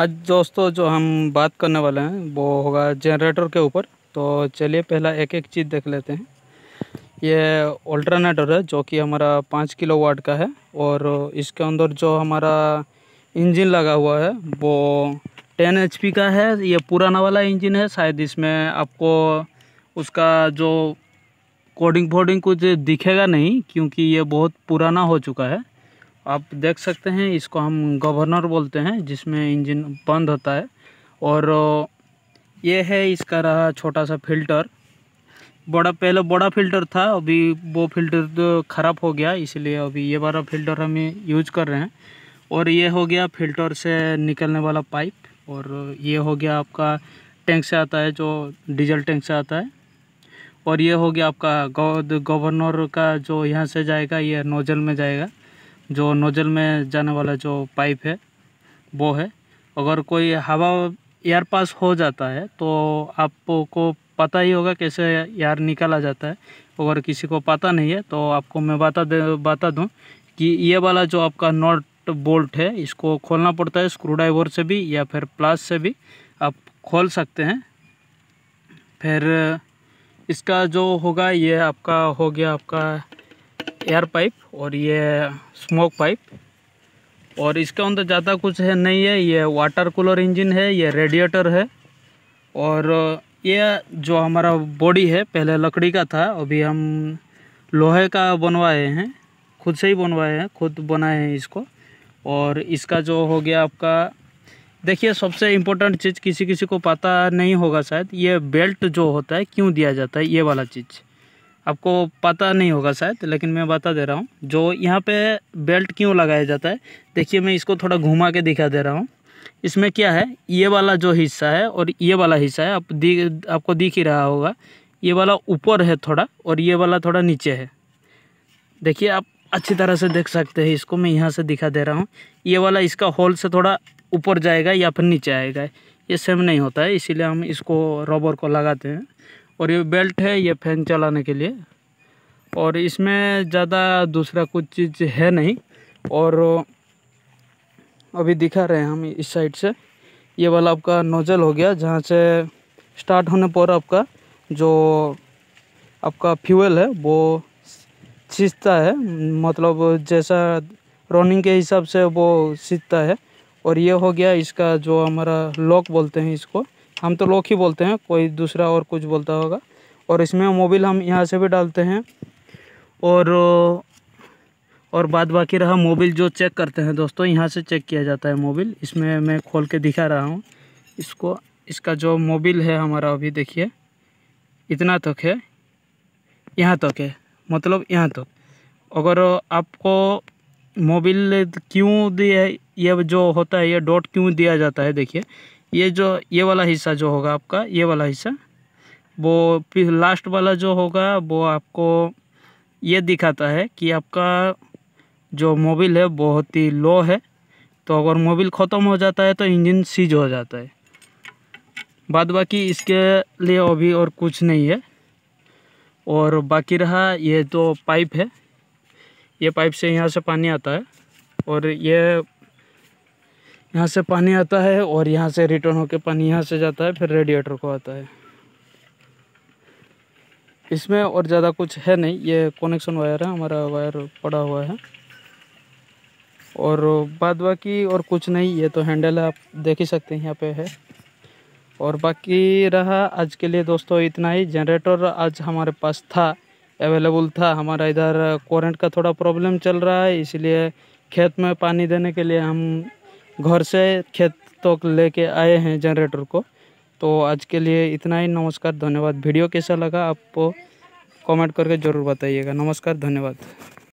आज दोस्तों जो हम बात करने वाले हैं वो होगा जनरेटर के ऊपर तो चलिए पहला एक एक चीज़ देख लेते हैं ये ऑल्टरनेटर है जो कि हमारा पाँच किलो वाट का है और इसके अंदर जो हमारा इंजन लगा हुआ है वो टेन एच का है ये पुराना वाला इंजन है शायद इसमें आपको उसका जो कोडिंग फोडिंग कुछ दिखेगा नहीं क्योंकि ये बहुत पुराना हो चुका है आप देख सकते हैं इसको हम गवर्नर बोलते हैं जिसमें इंजन बंद होता है और ये है इसका रहा छोटा सा फिल्टर बड़ा पहले बड़ा फिल्टर था अभी वो फिल्टर तो ख़राब हो गया इसलिए अभी ये बारा फिल्टर हम यूज कर रहे हैं और ये हो गया फिल्टर से निकलने वाला पाइप और ये हो गया आपका टैंक से आता है जो डीजल टैंक से आता है और ये हो गया आपका गवर्नर का जो यहाँ से जाएगा ये नोजल में जाएगा जो नोज़ल में जाने वाला जो पाइप है वो है अगर कोई हवा एयर पास हो जाता है तो आपको पता ही होगा कैसे एयर निकाला जाता है अगर किसी को पता नहीं है तो आपको मैं बता दे बता दूँ कि ये वाला जो आपका नॉट बोल्ट है इसको खोलना पड़ता है स्क्रू ड्राइवर से भी या फिर प्लास से भी आप खोल सकते हैं फिर इसका जो होगा ये आपका हो गया आपका एयर पाइप और ये स्मोक पाइप और इसके अंदर ज़्यादा कुछ है नहीं है ये वाटर कूलर इंजन है ये रेडिएटर है और ये जो हमारा बॉडी है पहले लकड़ी का था अभी हम लोहे का बनवाए हैं खुद से ही बनवाए हैं खुद बनाए हैं इसको और इसका जो हो गया आपका देखिए सबसे इम्पोर्टेंट चीज़ किसी किसी को पता नहीं होगा शायद ये बेल्ट जो होता है क्यों दिया जाता है ये वाला चीज़ आपको पता नहीं होगा शायद लेकिन मैं बता दे रहा हूँ जो यहाँ पे बेल्ट क्यों लगाया जाता है देखिए मैं इसको थोड़ा घुमा के दिखा दे रहा हूँ इसमें क्या है ये वाला जो हिस्सा है और ये वाला हिस्सा है आप दी, आपको दिख ही रहा होगा ये वाला ऊपर है थोड़ा और ये वाला थोड़ा नीचे है देखिए आप अच्छी तरह से देख सकते हैं इसको मैं यहाँ से दिखा दे रहा हूँ ये वाला इसका होल से थोड़ा ऊपर जाएगा या फिर नीचे आएगा ये सेम नहीं होता है इसीलिए हम इसको रबर को लगाते हैं और ये बेल्ट है ये फैन चलाने के लिए और इसमें ज़्यादा दूसरा कुछ चीज़ है नहीं और अभी दिखा रहे हैं हम इस साइड से ये वाला आपका नोजल हो गया जहाँ से स्टार्ट होने पर आपका जो आपका फ्यूल है वो सींचता है मतलब जैसा रनिंग के हिसाब से वो सींचता है और ये हो गया इसका जो हमारा लॉक बोलते हैं इसको हम तो लोग ही बोलते हैं कोई दूसरा और कुछ बोलता होगा और इसमें मोबिल हम यहाँ से भी डालते हैं और और बाद बाकी रहा मोबिल जो चेक करते हैं दोस्तों यहाँ से चेक किया जाता है मोबिल इसमें मैं खोल के दिखा रहा हूँ इसको इसका जो मोबिल है हमारा अभी देखिए इतना तक है यहाँ तक है मतलब यहाँ तक अगर आपको मोबिल क्यों दिया ये जो होता है ये डॉट क्यों दिया जाता है देखिए ये जो ये वाला हिस्सा जो होगा आपका ये वाला हिस्सा वो लास्ट वाला जो होगा वो आपको ये दिखाता है कि आपका जो मोबिल है बहुत ही लो है तो अगर मोबिल ख़त्म हो जाता है तो इंजन सीज हो जाता है बाद बाकी इसके लिए अभी और कुछ नहीं है और बाकी रहा ये तो पाइप है ये पाइप से यहाँ से पानी आता है और ये यहाँ से पानी आता है और यहाँ से रिटर्न होकर पानी यहाँ से जाता है फिर रेडिएटर को आता है इसमें और ज़्यादा कुछ है नहीं ये कनेक्शन वायर है हमारा वायर पड़ा हुआ है और बाद बाकी और कुछ नहीं ये तो हैंडल आप देख ही सकते हैं यहाँ पे है और बाकी रहा आज के लिए दोस्तों इतना ही जनरेटर आज हमारे पास था अवेलेबल था हमारा इधर करंट का थोड़ा प्रॉब्लम चल रहा है इसलिए खेत में पानी देने के लिए हम घर से खेत तक तो लेके आए हैं जनरेटर को तो आज के लिए इतना ही नमस्कार धन्यवाद वीडियो कैसा लगा आपको कमेंट करके ज़रूर बताइएगा नमस्कार धन्यवाद